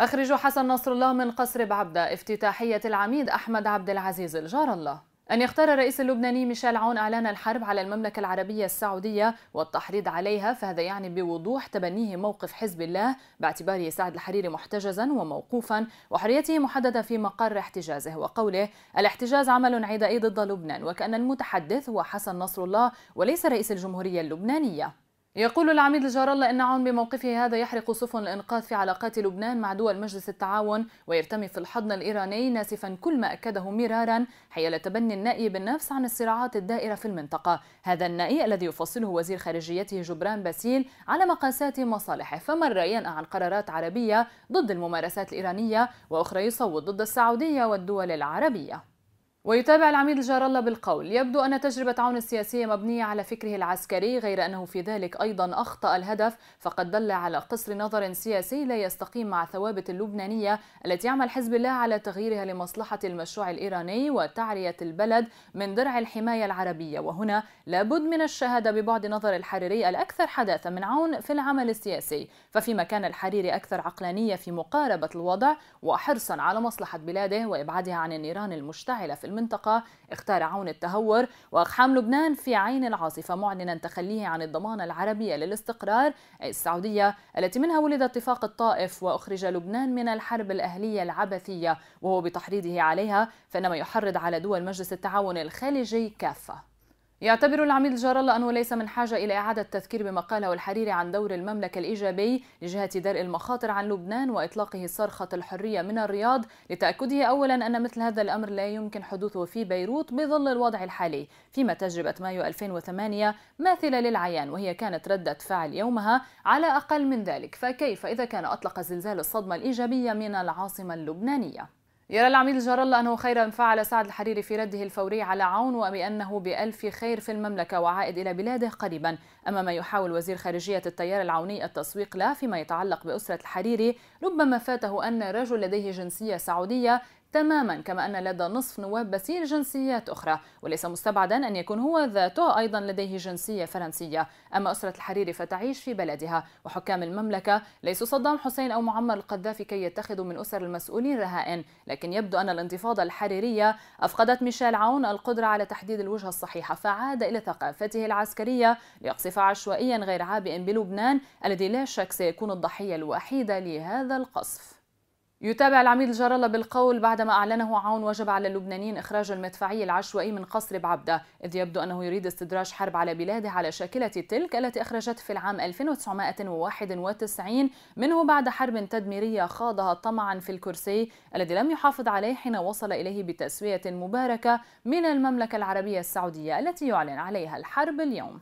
أخرج حسن نصر الله من قصر بعبدة افتتاحية العميد أحمد عبد العزيز الجار الله أن يختار الرئيس اللبناني ميشيل عون إعلان الحرب على المملكة العربية السعودية والتحريض عليها فهذا يعني بوضوح تبنيه موقف حزب الله باعتباره سعد الحريري محتجزا وموقوفا وحريته محددة في مقر احتجازه وقوله الاحتجاز عمل عدائي ضد لبنان وكأن المتحدث هو حسن نصر الله وليس رئيس الجمهورية اللبنانية يقول العميد الجار الله ان عون بموقفه هذا يحرق سفن الانقاذ في علاقات لبنان مع دول مجلس التعاون ويرتمي في الحضن الايراني ناسفا كل ما اكده مرارا حيال تبني النأي بالنفس عن الصراعات الدائره في المنطقه، هذا النأي الذي يفصله وزير خارجيته جبران باسيل على مقاسات مصالحه، فمره ينأى عن قرارات عربيه ضد الممارسات الايرانيه واخرى يصوت ضد السعوديه والدول العربيه. ويتابع العميد الجار الله بالقول يبدو أن تجربة عون السياسية مبنية على فكره العسكري غير أنه في ذلك أيضا أخطأ الهدف فقد دل على قصر نظر سياسي لا يستقيم مع ثوابت اللبنانية التي يعمل حزب الله على تغييرها لمصلحة المشروع الإيراني وتعرية البلد من درع الحماية العربية وهنا لابد من الشهادة ببعد نظر الحريري الأكثر حداثة من عون في العمل السياسي ففيما كان الحريري أكثر عقلانية في مقاربة الوضع وحرصا على مصلحة بلاده وإبعادها عن النيران المشتعلة في المنطقة اختار عون التهور وأقحام لبنان في عين العاصفة معلنا تخليه عن الضمانة العربية للاستقرار أي السعودية التي منها ولد اتفاق الطائف وأخرج لبنان من الحرب الأهلية العبثية وهو بتحريضه عليها فإنما يحرض على دول مجلس التعاون الخليجي كافة يعتبر العميد الجار الله أنه ليس من حاجة إلى إعادة تذكير بما قاله الحريري عن دور المملكة الإيجابي لجهة درء المخاطر عن لبنان وإطلاقه صرخة الحرية من الرياض لتأكده أولا أن مثل هذا الأمر لا يمكن حدوثه في بيروت بظل الوضع الحالي فيما تجربة مايو 2008 ماثلة للعيان وهي كانت ردة فعل يومها على أقل من ذلك فكيف إذا كان أطلق زلزال الصدمة الإيجابية من العاصمة اللبنانية؟ يرى العميد جار الله أنه خيرا فعل سعد الحريري في رده الفوري على عون وبأنه بألف خير في المملكة وعائد إلى بلاده قريبا أما ما يحاول وزير خارجية التيار العوني التسويق له فيما يتعلق بأسرة الحريري ربما فاته أن رجل لديه جنسية سعودية تماما كما أن لدى نصف نواب بسير جنسيات أخرى وليس مستبعدا أن يكون هو ذاته أيضا لديه جنسية فرنسية أما أسرة الحريري فتعيش في بلدها وحكام المملكة ليسوا صدام حسين أو معمر القذافي كي يتخذوا من أسر المسؤولين رهائن لكن يبدو أن الانتفاضة الحريرية أفقدت ميشيل عون القدرة على تحديد الوجهة الصحيحة فعاد إلى ثقافته العسكرية ليقصف عشوائيا غير عابئ بلبنان الذي لا شك سيكون الضحية الوحيدة لهذا القصف يتابع العميد الجرالة بالقول بعدما أعلنه عون وجب على اللبنانيين إخراج المدفعي العشوائي من قصر بعبدة إذ يبدو أنه يريد استدراج حرب على بلاده على شاكلة تلك التي أخرجته في العام 1991 منه بعد حرب تدميرية خاضها طمعا في الكرسي الذي لم يحافظ عليه حين وصل إليه بتسوية مباركة من المملكة العربية السعودية التي يعلن عليها الحرب اليوم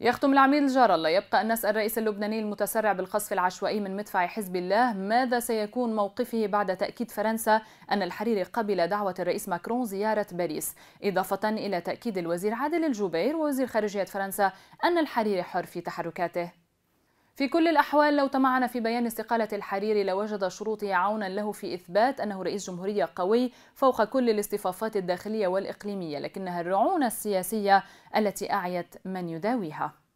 يختم العميد الجار الله يبقى أن نسأل الرئيس اللبناني المتسرع بالقصف العشوائي من مدفع حزب الله ماذا سيكون موقفه بعد تأكيد فرنسا أن الحريري قبل دعوة الرئيس ماكرون زيارة باريس إضافة إلى تأكيد الوزير عادل الجبير ووزير خارجية فرنسا أن الحريري حر في تحركاته في كل الأحوال لو تمعن في بيان استقالة الحريري لوجد شروطه عونا له في إثبات أنه رئيس جمهورية قوي فوق كل الاصطفافات الداخلية والإقليمية لكنها الرعونة السياسية التي أعيت من يداويها